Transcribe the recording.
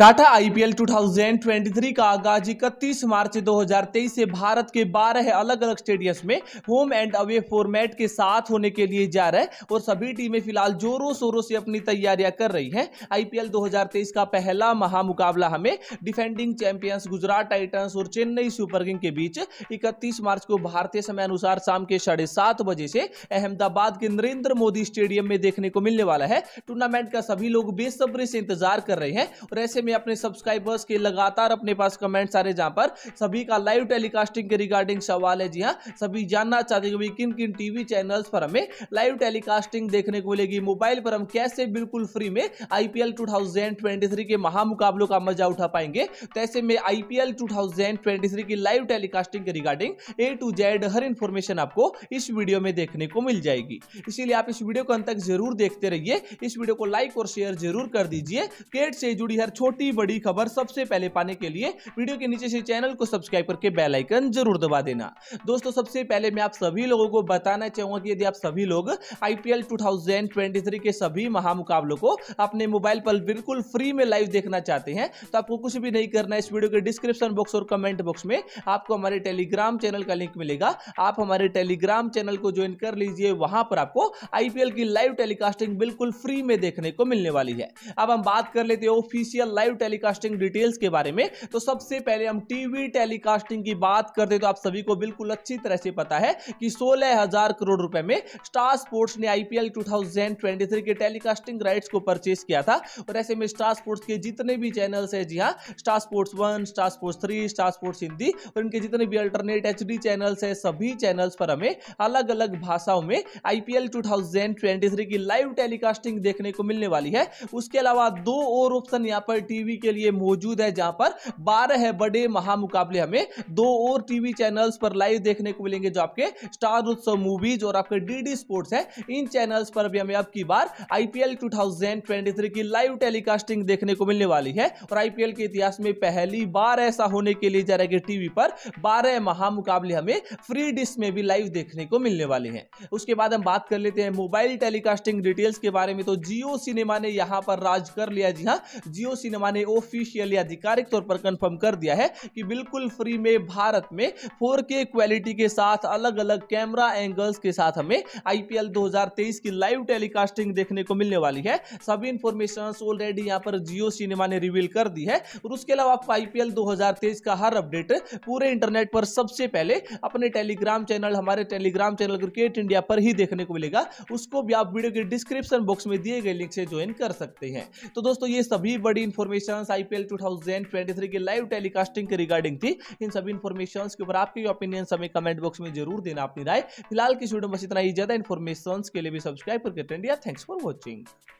Tata IPL 2023 का आगाज इकतीस मार्च 2023 से भारत के 12 अलग अलग स्टेडियम में होम एंड अवे फॉर्मेट के साथ होने के लिए जा रहा है और सभी टीमें फिलहाल जोरों शोरों से अपनी तैयारियां कर रही हैं आईपीएल 2023 का पहला महामुकाबला हमें डिफेंडिंग चैंपियंस गुजरात टाइटंस और चेन्नई सुपर किंग के बीच इकतीस मार्च को भारतीय समय अनुसार शाम के साढ़े बजे से अहमदाबाद के नरेंद्र मोदी स्टेडियम में देखने को मिलने वाला है टूर्नामेंट का सभी लोग बेसब्री से इंतजार कर रहे हैं और ऐसे में में अपने सब्सक्राइबर्स के लगातार अपने पास कमेंट्स आ रहे जहाँ पर सभी का लाइव टेलीकास्टिंग के रिगार्डिंग सवाल है जी हाँ सभी जानना चाहते हैं कि किन किन टीवी चैनल्स पर हमें लाइव टेलीकास्टिंग देखने को मिलेगी मोबाइल पर हम कैसे बिल्कुल फ्री में आईपीएल 2023 के महामुकाबलों का मजा उठा पाएंगे तो ऐसे में आईपीएल 2023 की लाइव टेलीकास्टिंग के रिगार्डिंग ए टू जेड हर इन्फॉर्मेशन आपको इस वीडियो में देखने को मिल जाएगी इसीलिए आप इस वीडियो को अंत तक जरूर देखते रहिए इस वीडियो को लाइक और शेयर जरूर कर दीजिए केट से जुड़ी हर छोटी छोटी बड़ी खबर सबसे पहले पाने के लिए वीडियो के नीचे से चैनल को सब्सक्राइब करके बेल आइकन जरूर दबा देना दोस्तों सबसे पहले मैं आप सभी लोगों को बताना चाहूंगा कि यदि आप सभी लोग आईपीएल 2023 के सभी महामुकाबलों को अपने मोबाइल पर बिल्कुल फ्री में लाइव देखना चाहते हैं तो आपको कुछ भी नहीं करना है इस वीडियो के डिस्क्रिप्शन बॉक्स और कमेंट बॉक्स में आपको हमारे टेलीग्राम चैनल का लिंक मिलेगा आप हमारे टेलीग्राम चैनल को ज्वाइन कर लीजिए वहां पर आपको आईपीएल की लाइव टेलीकास्टिंग बिल्कुल फ्री में देखने को मिलने वाली है अब हम बात कर लेते हैं ऑफिशियल लाइव टेलीकास्टिंग डिटेल्स के बारे में तो सबसे पहले हम टीवी टेलीकास्टिंग की बात करते तो आप सभी को बिल्कुल अच्छी तरह से पता है कि सोलह हजार करोड़ रुपए में स्टार स्पोर्ट्स ने आईपीएल 2023 के टेलीकास्टिंग राइट्स को परचेज किया था और ऐसे में स्टार स्पोर्ट्स के जितने भी चैनल्स है जी हाँ Star Sports one Star Sports three Star Sports Hindi और इनके जितने भी अल्टरनेट एच चैनल्स है सभी चैनल्स पर हमें अलग अलग भाषाओं में आईपीएल 2023 की लाइव टेलीकास्टिंग देखने को मिलने वाली है उसके अलावा दो और ऑप्शन यहाँ पर टीवी के लिए मौजूद है जहां पर बारह बड़े महामुकाबले हमें दो और टीवी चैनल्स पर लाइव देखने को मिलेंगे जो आपके स्टार उत्सव मूवीज और आपके डीडी स्पोर्ट्स है इन चैनल्स पर भी हमें अब की बार आईपीएल 2023 की लाइव टेलीकास्टिंग देखने को मिलने वाली है और आईपीएल के इतिहास में पहली बार ऐसा होने के लिए जा रहा है टीवी पर बारह महामुकाबले हमें फ्री डिश में भी लाइव देखने को मिलने वाले हैं उसके बाद हम बात कर लेते हैं मोबाइल टेलीकास्टिंग डिटेल्स के बारे में तो जियो सिनेमा ने यहां पर राज कर लिया जी हाँ जियो सिनेमा शर्मा ने ऑफिशियली आधिकारिक तौर पर कंफर्म कर दिया है कि बिल्कुल फ्री में भारत में 4K क्वालिटी के साथ अलग अलग कैमरा एंगल्स के साथ हमें आईपीएल 2023 की लाइव टेलीकास्टिंग देखने को मिलने वाली है सभी इंफॉर्मेशन ऑलरेडी यहाँ पर जियो सिनेमा ने रिवील कर दी है और उसके अलावा आपको आईपीएल 2023 का हर अपडेट पूरे इंटरनेट पर सबसे पहले अपने टेलीग्राम चैनल हमारे टेलीग्राम चैनल क्रिकेट इंडिया पर ही देखने को मिलेगा उसको भी आप वीडियो के डिस्क्रिप्शन बॉक्स में दिए गए लिंक से ज्वाइन कर सकते हैं तो दोस्तों ये सभी बड़ी इंफॉर्मेशन इन्फॉर्मेशन आईपीएल 2023 की लाइव टेलीकास्टिंग के रिगार्डिंग थी इन सभी इन्फॉर्मेशन के ऊपर आपकी ओपिनियन हमें कमेंट बॉक्स में जरूर देना अपनी राय फिलहाल की वीडियो बस इतना ही ज्यादा इन्फॉर्मेशन के लिए भी सब्सक्राइब करके ट्रेंड या थैंक्स फॉर वॉचिंग